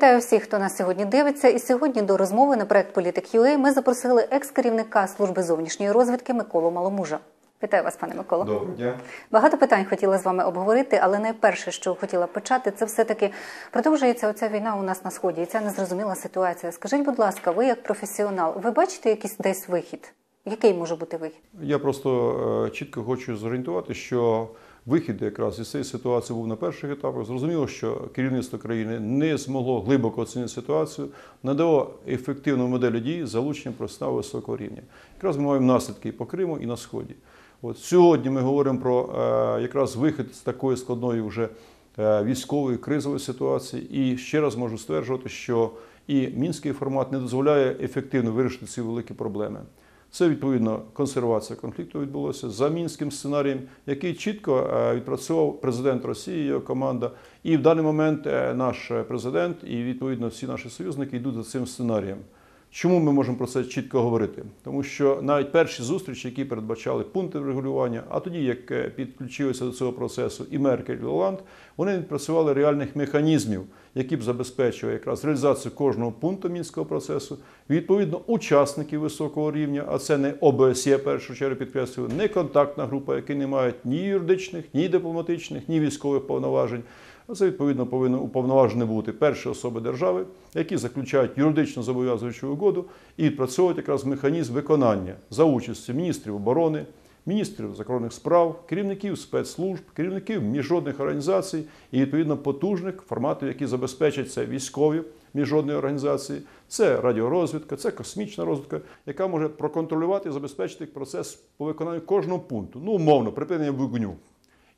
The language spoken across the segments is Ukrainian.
Вітаю всіх, хто нас сьогодні дивиться. І сьогодні до розмови на проект Політик UA ми запросили екс-керівника служби зовнішньої розвідки Миколу Маломужа. Вітаю вас, пане Микола. Доброго дня. багато питань хотіла з вами обговорити, але найперше, що хотіла почати, це все таки продовжується оця війна у нас на сході. і Ця незрозуміла ситуація. Скажіть, будь ласка, ви як професіонал, ви бачите якийсь десь вихід? Який може бути вихід? Я просто е, чітко хочу зорієнтувати, що вихід якраз із цієї ситуації був на перших етапах. Зрозуміло, що керівництво країни не змогло глибоко оцінити ситуацію, надало ефективну модель дії залучення професіоналів високого рівня. Якраз ми маємо наслідки і по Криму, і на сході. От сьогодні ми говоримо про е, якраз вихід з такої складної вже е, військової кризової ситуації. І ще раз можу стверджувати, що і мінський формат не дозволяє ефективно вирішити ці великі проблеми. Це відповідно консервація конфлікту відбулося за мінським сценарієм, який чітко е, відпрацював президент Росії, його команда. І в даний момент е, наш е, президент і відповідно всі наші союзники йдуть за цим сценарієм. Чому ми можемо про це чітко говорити? Тому що навіть перші зустрічі, які передбачали пункти врегулювання, а тоді, як е, підключилися до цього процесу і Меркель і Лоланд, вони відпрацювали реальних механізмів, які б забезпечували якраз реалізацію кожного пункту мінського процесу, відповідно, учасники високого рівня, а це не ОБСЄ, першу чергу підкреслюю, не контактна група, які не мають ні юридичних, ні дипломатичних, ні військових повноважень. А ну, це відповідно повинно уповноважені бути перші особи держави, які заключають юридично зобов'язуючу угоду і відпрацьовують якраз механізм виконання за участі міністрів оборони. Міністрів закордонних справ, керівників спецслужб, керівників міжнародних організацій і відповідно потужних форматів, які забезпечать це військові міжнародної організації, це радіорозвідка, це космічна розвідка, яка може проконтролювати і забезпечити процес по виконанню кожного пункту, ну умовно, припинення вогню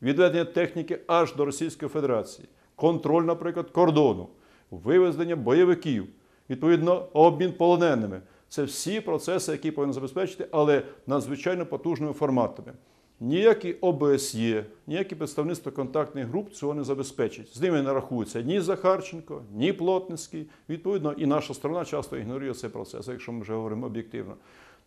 відведення техніки аж до Російської Федерації, контроль, наприклад, кордону, вивезення бойовиків, відповідно, обмін полоненими. Це всі процеси, які повинні забезпечити, але надзвичайно потужними форматами. Ніякі ОБСЄ, ніякі представництво контактних груп цього не забезпечить. З ними не рахуються ні Захарченко, ні Плотницький. Відповідно, і наша страна часто ігнорує цей процес, якщо ми вже говоримо об'єктивно.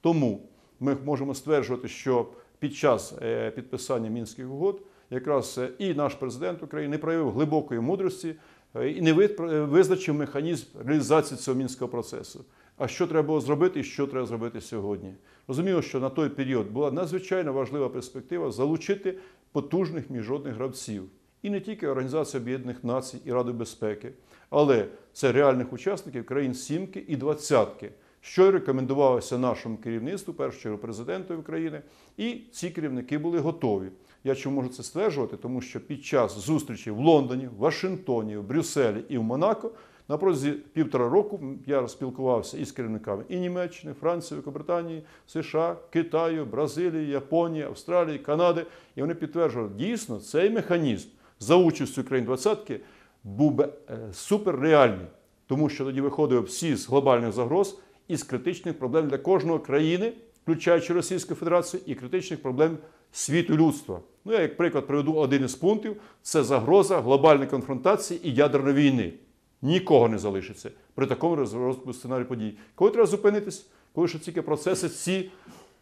Тому ми можемо стверджувати, що під час е, підписання мінських угод якраз е, і наш президент України не проявив глибокої мудрості е, і не е, визначив механізм реалізації цього мінського процесу. А що треба було зробити, і що треба зробити сьогодні? Розуміло, що на той період була надзвичайно важлива перспектива залучити потужних міжнародних гравців. І не тільки Організація Об'єднаних Націй і Ради безпеки, але це реальних учасників країн Сімки і Двадцятки, що й рекомендувалося нашому керівництву, першому президенту України, і ці керівники були готові. Я чому можу це стверджувати? Тому що під час зустрічі в Лондоні, в Вашингтоні, в Брюсселі і в Монако на протязі півтора року я розпілкувався із керівниками і Німеччини, Франції, Великобританії, США, Китаю, Бразилії, Японії, Австралії, Канади. І вони підтверджували, дійсно цей механізм за участю країн двадцятки був би е, суперреальний, тому що тоді виходили всі з глобальних загроз і з критичних проблем для кожної країни, включаючи Російську Федерацію, і критичних проблем світу людства. Ну, я, як приклад, приведу один із пунктів: це загроза глобальної конфронтації і ядерної війни. Нікого не залишиться при такому розвитку сценарію подій. Коли треба зупинитись, коли ще тільки процеси ці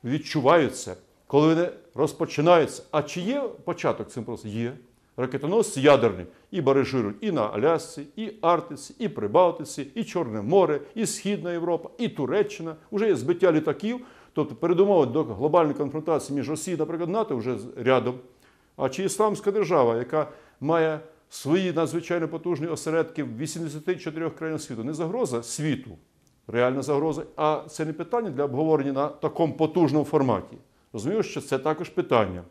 відчуваються, коли вони розпочинаються. А чи є початок цим процесом? Є. Ракетоносці ядерні і барижирують і на Алясці, і Арктиці, і Прибалтиці, і Чорне море, і Східна Європа, і Туреччина. Уже є збиття літаків, Тобто передумови до глобальної конфронтації між Росією, наприклад, НАТО вже рядом, а чи Ісламська держава, яка має свої надзвичайно потужні осередки в 84 країнах світу, не загроза світу, реальна загроза, а це не питання для обговорення на такому потужному форматі. Розумію, що це також питання.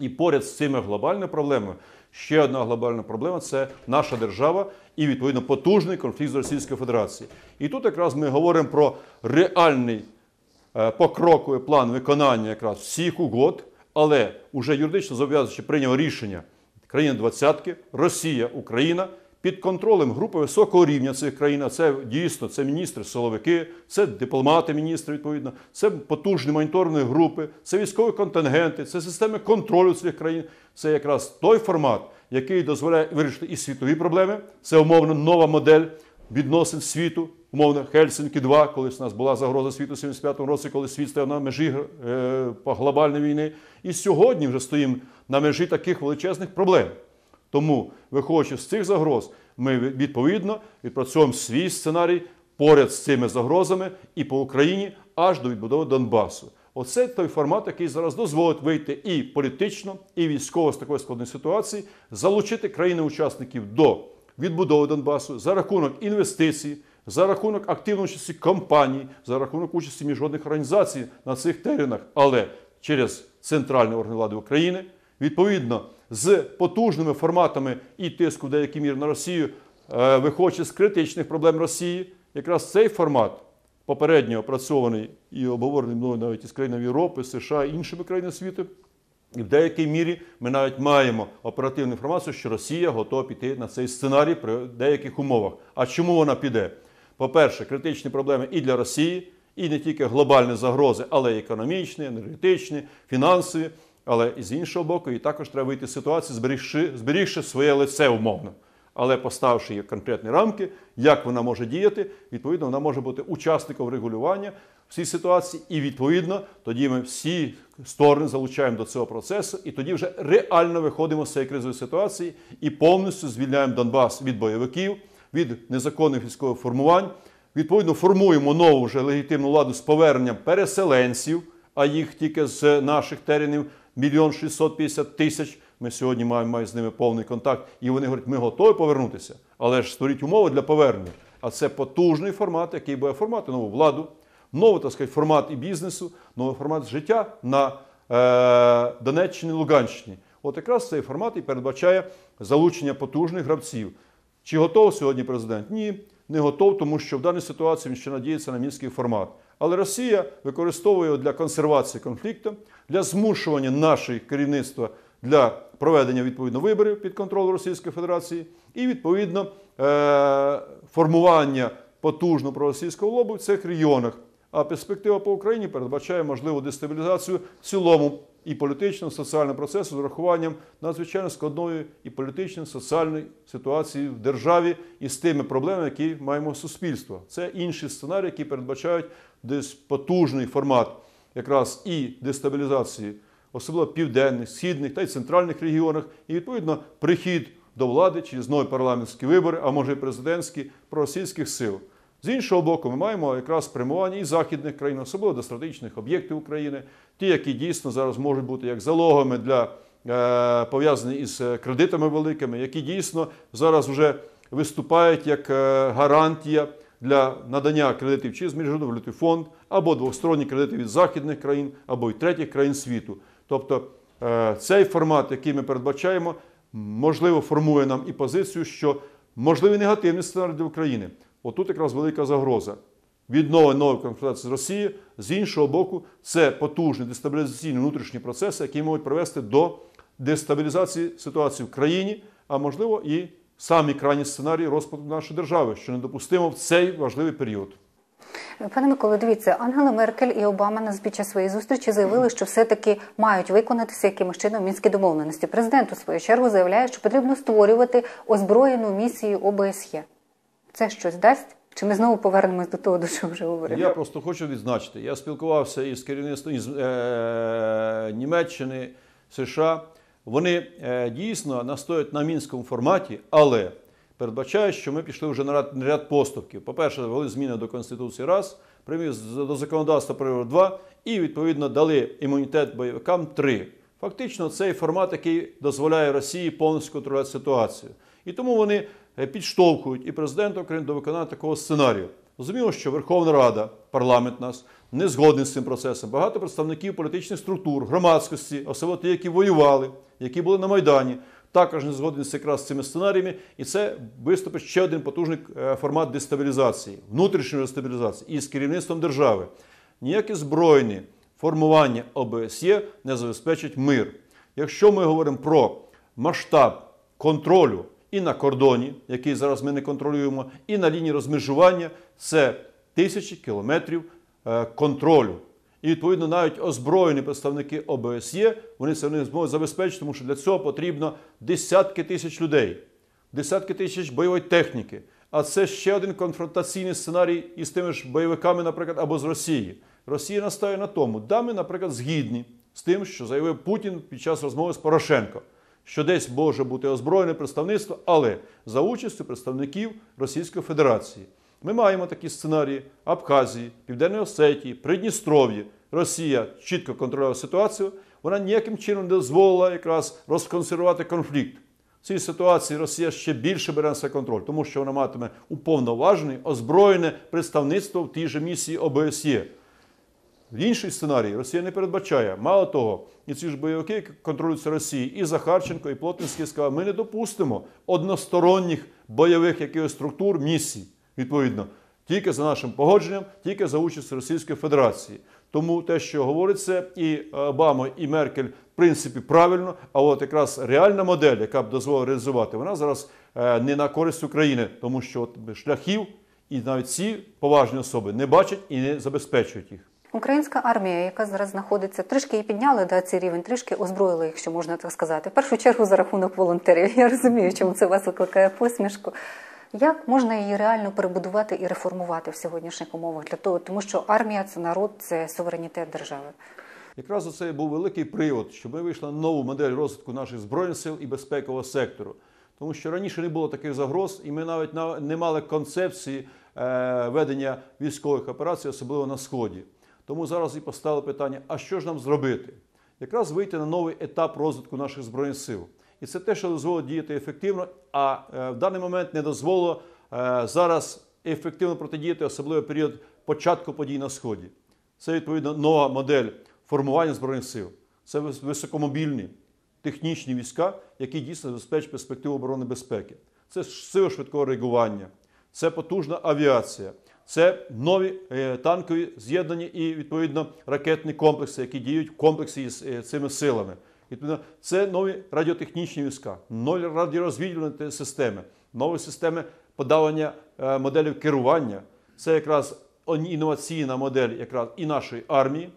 І поряд з цими глобальними проблемами ще одна глобальна проблема це наша держава і відповідно потужний конфлікт з Російською Федерацією. І тут якраз ми говоримо про реальний. Е, покроковий план виконання якраз всіх угод, але вже юридично зобов'язуючи прийняв рішення країни двадцятки, Росія, Україна під контролем групи високого рівня цих країн. це дійсно це міністри, силовики, це дипломати, міністри відповідно, це потужні моніторні групи, це військові контингенти, це системи контролю цих країн. Це якраз той формат, який дозволяє вирішити і світові проблеми. Це умовно нова модель відносин світу умовно Хельсинки 2 коли у нас була загроза світу в 75-му році, коли світ стояв на межі е, глобальної війни. І сьогодні вже стоїмо на межі таких величезних проблем. Тому, виходячи з цих загроз, ми відповідно відпрацьовуємо свій сценарій поряд з цими загрозами і по Україні аж до відбудови Донбасу. Оце той формат, який зараз дозволить вийти і політично, і військово з такої складної ситуації, залучити країни-учасників до відбудови Донбасу за рахунок інвестицій за рахунок активної участі компаній, за рахунок участі міжнародних організацій на цих теренах, але через центральні органи влади України, відповідно з потужними форматами і тиску в деякій мірі на Росію, е, виходячи з критичних проблем Росії, якраз цей формат. Попередньо опрацьований і обговорений мною навіть із країнами Європи, США і іншими країнами світу. І в деякій мірі ми навіть маємо оперативну інформацію, що Росія готова піти на цей сценарій при деяких умовах. А чому вона піде? По-перше, критичні проблеми і для Росії, і не тільки глобальні загрози, але й економічні, енергетичні, фінансові. Але і з іншого боку, і також треба вийти з ситуації, зберігши, зберігши своє лице умовно. Але поставши її конкретні рамки, як вона може діяти, відповідно, вона може бути учасником регулювання в ситуації, і відповідно тоді ми всі сторони залучаємо до цього процесу, і тоді вже реально виходимо з цієї кризової ситуації і повністю звільняємо Донбас від бойовиків від незаконних військових формувань. Відповідно, формуємо нову вже легітимну владу з поверненням переселенців, а їх тільки з наших теренів мільйон 650 тисяч. Ми сьогодні маємо, маємо з ними повний контакт, і вони говорять, ми готові повернутися, але ж створіть умови для повернення. А це потужний формат, який буде формати нову владу, новий так сказати, формат і бізнесу, новий формат життя на е, Донеччині Луганщині. От якраз цей формат і передбачає залучення потужних гравців. Чи готов сьогодні президент? Ні, не готов, тому що в даній ситуації він ще надіється на мінський формат. Але Росія використовує для консервації конфлікту, для змушування нашої керівництва для проведення відповідно виборів під контроль Російської Федерації і відповідно е, формування потужно проросійського лобу в цих регіонах. А перспектива по Україні передбачає можливу дестабілізацію в цілому і політичним, соціальним процесу з урахуванням надзвичайно складної і політичної, соціальної ситуації в державі і з тими проблемами, які маємо суспільство. Це інші сценарії, які передбачають десь потужний формат якраз і дестабілізації, особливо південних, східних та й центральних регіонах, і відповідно прихід до влади через нові парламентські вибори, а може і президентські проросійських сил. З іншого боку, ми маємо якраз спрямування і західних країн, особливо до стратегічних об'єктів України, ті, які дійсно зараз можуть бути як залогами для е, пов'язані із е, кредитами великими, які дійсно зараз вже виступають як е, гарантія. Для надання кредитів чи з Міжнародного валютного фонд, або двосторонні кредити від західних країн, або й третіх країн світу. Тобто е, цей формат, який ми передбачаємо, можливо, формує нам і позицію, що можливий негативний сценарій для України. Отут якраз велика загроза. Відновлення нової конфронтації з Росією, з іншого боку, це потужні дестабілізаційні внутрішні процеси, які можуть привести до дестабілізації ситуації в країні, а можливо і самі крайні сценарії розпаду нашої держави, що недопустимо в цей важливий період. Пане Миколо, дивіться, Ангела Меркель і Обама на під час своєї зустрічі заявили, що все-таки мають виконатися якимось чином мінські домовленості. Президент у свою чергу заявляє, що потрібно створювати озброєну місію ОБСЄ це щось дасть? Чи ми знову повернемось до того, до чого вже говорили? Я просто хочу відзначити. Я спілкувався із керівництвом із е, Німеччини, США. Вони е, дійсно настоять на мінському форматі, але передбачає, що ми пішли вже на ряд, на ряд поступків. По-перше, ввели зміни до Конституції раз, привіз до законодавства про два і відповідно дали імунітет бойовикам три. Фактично, цей формат, який дозволяє Росії повністю контролювати ситуацію. І тому вони Е, підштовхують і президента України до виконання такого сценарію. Розуміло, що Верховна Рада, парламент нас не згоден з цим процесом. Багато представників політичних структур, громадськості, особливо ті, які воювали, які були на Майдані, також не згоден з якраз цими сценаріями. І це виступить ще один потужний е, формат дестабілізації, внутрішньої дестабілізації із керівництвом держави. Ніякі збройні формування ОБСЄ не забезпечать мир. Якщо ми говоримо про масштаб контролю і на кордоні, який зараз ми не контролюємо, і на лінії розмежування це тисячі кілометрів е, контролю. І відповідно навіть озброєні представники ОБСЄ вони це не зможуть забезпечити, тому що для цього потрібно десятки тисяч людей, десятки тисяч бойової техніки. А це ще один конфронтаційний сценарій із тими ж бойовиками, наприклад, або з Росії. Росія настає на тому, да, ми, наприклад, згідні з тим, що заявив Путін під час розмови з Порошенко що десь може бути озброєне представництво, але за участю представників Російської Федерації. Ми маємо такі сценарії Абхазії, Південної Осетії, Придністров'ї. Росія чітко контролювала ситуацію. Вона ніяким чином не дозволила якраз розконсервувати конфлікт. В цій ситуації Росія ще більше бере на себе контроль, тому що вона матиме уповноважене озброєне представництво в тій же місії ОБСЄ. Інший сценарій Росія не передбачає. Мало того, і ці ж бойовики контролюються Росії. І Захарченко, і Плотницький сказали, ми не допустимо односторонніх бойових якихось структур місій, відповідно, тільки за нашим погодженням, тільки за участь Російської Федерації. Тому те, що говориться, і Обама, і Меркель, в принципі, правильно. А от якраз реальна модель, яка б дозволила реалізувати, вона зараз е, не на користь України, тому що от шляхів і навіть ці поважні особи не бачать і не забезпечують їх. Українська армія, яка зараз знаходиться, трішки її підняли да, цей рівень, трішки озброїли, якщо можна так сказати. В першу чергу за рахунок волонтерів. Я розумію, чому це вас викликає посмішку. Як можна її реально перебудувати і реформувати в сьогоднішніх умовах для того, тому що армія це народ, це суверенітет держави. Якраз це був великий привод, щоб ми вийшли на нову модель розвитку наших збройних сил і безпекового сектору. Тому що раніше не було таких загроз, і ми навіть не мали концепції е, ведення військових операцій, особливо на сході. Тому зараз і поставили питання: а що ж нам зробити? Якраз вийти на новий етап розвитку наших збройних сил. І це те, що дозволить діяти ефективно, а е, в даний момент не дозволило е, зараз ефективно протидіяти, особливо період початку подій на сході. Це відповідно нова модель формування збройних сил. Це високомобільні технічні війська, які дійсно забезпечують перспективу оборони безпеки. Це сила швидкого реагування, це потужна авіація, це нові е, танкові з'єднані і відповідно ракетні комплекси, які діють в комплексі з е, цими силами. Відповідно, це нові радіотехнічні війська, нові радіорозвідувальні системи, нові системи подавання е, моделів керування. Це якраз інноваційна модель якраз і нашої армії,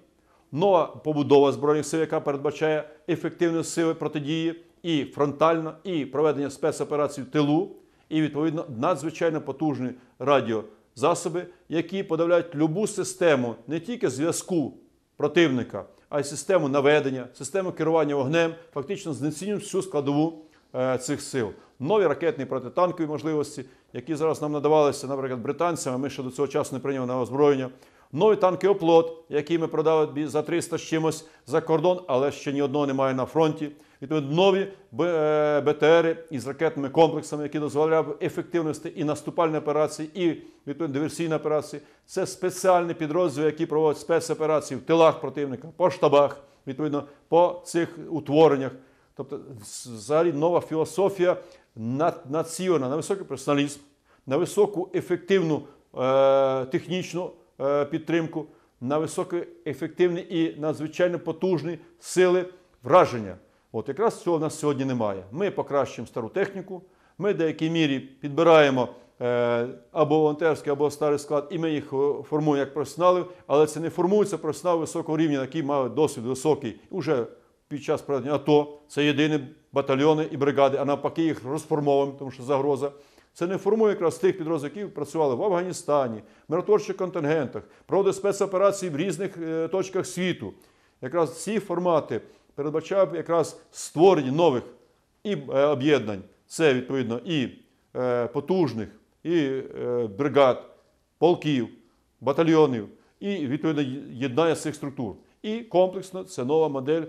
нова побудова збройних сил, яка передбачає ефективні сили протидії і фронтально, і проведення спецоперацій в тилу, і відповідно надзвичайно потужні радіо засоби, які подавляють любу систему не тільки зв'язку противника, а й систему наведення, систему керування вогнем, фактично знецінюють всю складову е, цих сил. Нові ракетні протитанкові можливості, які зараз нам надавалися, наприклад, британцями, ми ще до цього часу не прийняли на озброєння. Нові танки оплот, які ми продали за 300 з чимось за кордон, але ще ні одного немає на фронті відповідно нові е, БТРи із ракетними комплексами, які дозволяли ефективності і наступальні операції, і відповідно диверсійні операції. Це спеціальні підрозділи, які проводять спецоперації в тилах противника, по штабах, відповідно, по цих утвореннях. Тобто, взагалі нова філософія націона на високий персоналізм, на високу ефективну е, технічну е, підтримку, на високоефективні і надзвичайно потужні сили враження. От якраз цього в нас сьогодні немає. Ми покращимо стару техніку, ми в деякій мірі підбираємо е, або волонтерський, або старий склад, і ми їх е, формуємо як професіоналів, але це не формується професіонал високого рівня, який має досвід високий. Уже під час проведення АТО це єдині батальйони і бригади, а навпаки, їх розформовуємо, тому що загроза. Це не формує якраз тих підрозділів, які працювали в Афганістані, миротворчих контингентах, проводили спецоперації в різних е, точках світу. Якраз ці формати передбачав якраз створення нових і е, об'єднань. Це відповідно і е, потужних, і е, бригад, полків, батальйонів, і відповідно єднання цих структур. І комплексно це нова модель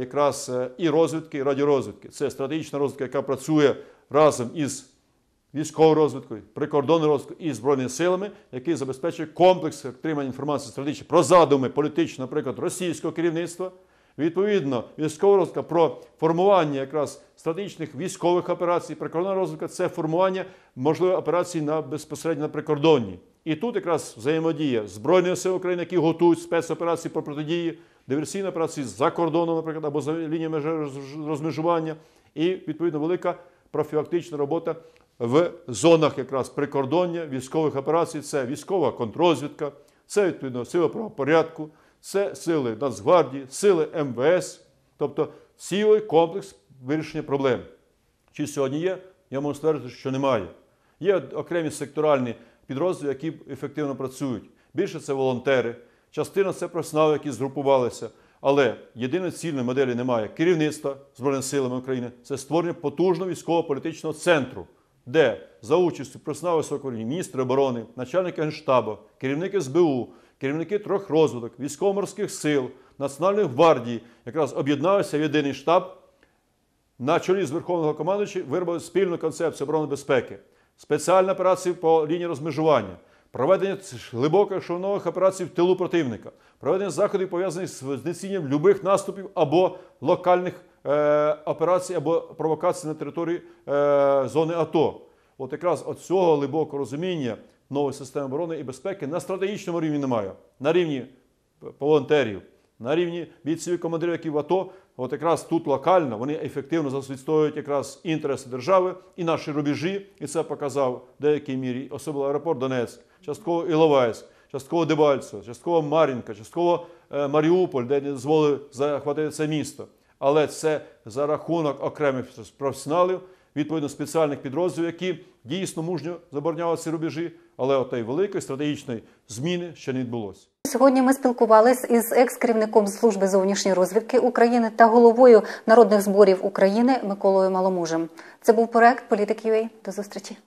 якраз і розвідки, і радіорозвідки. Це стратегічна розвідка, яка працює разом із військовою розвідкою, прикордонною розвідкою і збройними силами, який забезпечує комплекс отримання інформації стратегічно про задуми політичного, наприклад, російського керівництва. Відповідно, військова розвитка про формування якраз стратегічних військових операцій, прикордонна розвитка це формування можливо, операцій на безпосередньо на прикордонні. І тут якраз взаємодія Збройних сил України, які готують спецоперації по протидії, диверсійні операції за кордоном, наприклад, або за лініями розмежування, і відповідно велика профілактична робота в зонах якраз прикордоння військових операцій. Це військова контрозвідка, це відповідно сила правопорядку це сили Нацгвардії, сили МВС, тобто цілий комплекс вирішення проблем. Чи сьогодні є, я можу стверджувати, що немає. Є окремі секторальні підрозділи, які ефективно працюють. Більше це волонтери, частина це професіонали, які згрупувалися. Але єдиної цільної моделі немає керівництва Збройними силами України це створення потужного військово-політичного центру, де за участю професіоналів високого рівня, міністра оборони, начальника генштабу, керівника СБУ керівники трьох розвиток, військово-морських сил, Національної гвардії якраз об'єдналися в єдиний штаб на чолі з Верховного командуючи виробив спільну концепцію оборони безпеки, спеціальні операції по лінії розмежування, проведення глибоких шовнових операцій в тилу противника, проведення заходів пов'язаних з знеціненням любих наступів або локальних е, операцій або провокацій на території е, зони АТО. От якраз от цього глибокого розуміння нової системи оборони і безпеки на стратегічному рівні немає. На рівні е, волонтерів, на рівні бійців і командирів, які в АТО, от якраз тут локально вони ефективно відстоюють якраз інтереси держави і наші рубежі, і це показав в деякій мірі, особливо аеропорт Донецьк, частково Іловайськ, частково Дебальцево, частково Мар'їнка, частково е, Маріуполь, де не дозволили захватити це місто. Але це за рахунок окремих професіоналів, відповідно спеціальних підрозділів, які дійсно мужньо забороняли ці рубежі але отої великої стратегічної зміни ще не відбулось Сьогодні ми спілкувалися із екс-керівником служби зовнішньої розвідки України та головою народних зборів України Миколою Маломужем. Це був проект Політик.UA. До зустрічі.